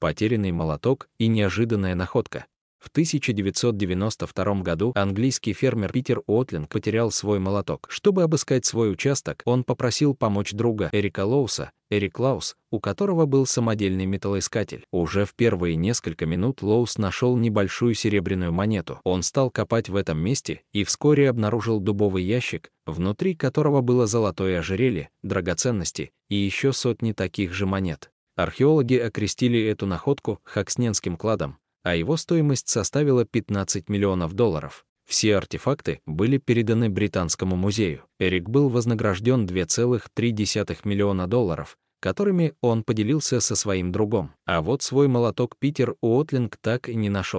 потерянный молоток и неожиданная находка. В 1992 году английский фермер Питер Уотлинг потерял свой молоток. Чтобы обыскать свой участок, он попросил помочь друга Эрика Лоуса, Эрик Лаус, у которого был самодельный металлоискатель. Уже в первые несколько минут Лоус нашел небольшую серебряную монету. Он стал копать в этом месте и вскоре обнаружил дубовый ящик, внутри которого было золотое ожерелье, драгоценности и еще сотни таких же монет. Археологи окрестили эту находку Хаксненским кладом, а его стоимость составила 15 миллионов долларов. Все артефакты были переданы Британскому музею. Эрик был вознагражден 2,3 миллиона долларов, которыми он поделился со своим другом. А вот свой молоток Питер Уотлинг так и не нашел.